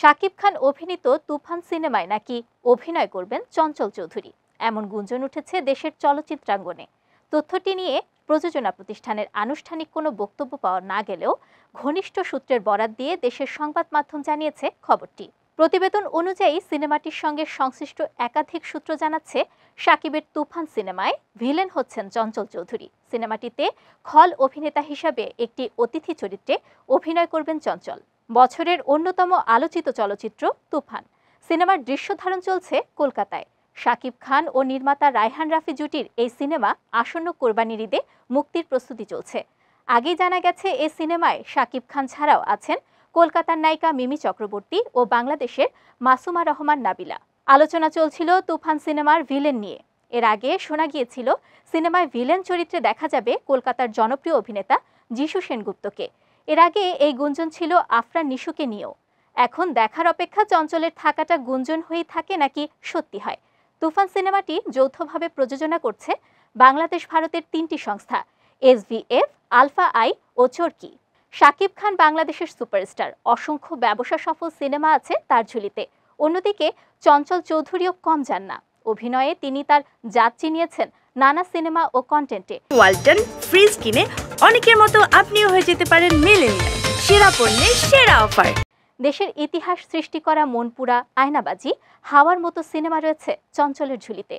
শাকিব খান অভিনীত তুফান সিনেমায় নাকি অভিনয় করবেন চঞ্চল চৌধুরী এমন গুঞ্জন উঠেছে দেশের চলচ্চিত্রাঙ্গনে তথ্যটি নিয়ে প্রযোজনা প্রতিষ্ঠানের আনুষ্ঠানিক কোনো বক্তব্য পাওয়া না গেলেও ঘনিষ্ঠ সূত্রের বরাত দিয়ে দেশের সংবাদ মাধ্যম জানিয়েছে খবরটি প্রতিবেদন অনুযায়ী সিনেমাটির সঙ্গে সংশ্লিষ্ট একাধিক সূত্র জানাচ্ছে সাকিবের তুফান সিনেমায় ভিলেন হচ্ছেন চঞ্চল চৌধুরী সিনেমাটিতে খল অভিনেতা হিসাবে একটি অতিথি চরিত্রে অভিনয় করবেন চঞ্চল বছরের অন্যতম আলোচিত চলচ্চিত্র তুফান সিনেমার দৃশ্য ধারণ চলছে কলকাতায় শাকিব খান ও নির্মাতা রায়হান রাফি জুটির এই সিনেমা আসন্ন কোরবানির ঈদে মুক্তির প্রস্তুতি চলছে আগেই জানা গেছে এই সিনেমায় শাকিব খান ছাড়াও আছেন কলকাতার নায়িকা মিমি চক্রবর্তী ও বাংলাদেশের মাসুমা রহমান নাবিলা আলোচনা চলছিল তুফান সিনেমার ভিলেন নিয়ে এর আগে শোনা গিয়েছিল সিনেমায় ভিলেন চরিত্রে দেখা যাবে কলকাতার জনপ্রিয় অভিনেতা যিশু সেনগুপ্তকে এর আগে এই গুঞ্জন ছিল আফরা নিশুকে নিয়েও এখন দেখার অপেক্ষা চঞ্চলের থাকাটা গুঞ্জন হয়েই থাকে নাকি সত্যি হয় তুফান সিনেমাটি যৌথভাবে প্রযোজনা করছে বাংলাদেশ ভারতের তিনটি সংস্থা এসভিএফ আলফা আই ও চর্কি শাকিব খান বাংলাদেশের সুপারস্টার অসংখ্য ব্যবসা সফল সিনেমা আছে তার ঝুলিতে অন্যদিকে চঞ্চল চৌধুরীও কম যান না অভিনয়ে তিনি তার জাত চিনিয়েছেন নানা সিনেমা ও কন্টেন্টে ওয়ালটন ফ্রিজ কিনে অনেকের মতো আপনিও হয়ে যেতে পারেন মিলেনিয়াল সেরা পণ্যের সেরা অফার দেশের ইতিহাস সৃষ্টি করা মনপুরা আয়নাবাজি হাওয়ার মতো সিনেমা রয়েছে চঞ্চলের ঝুলিতে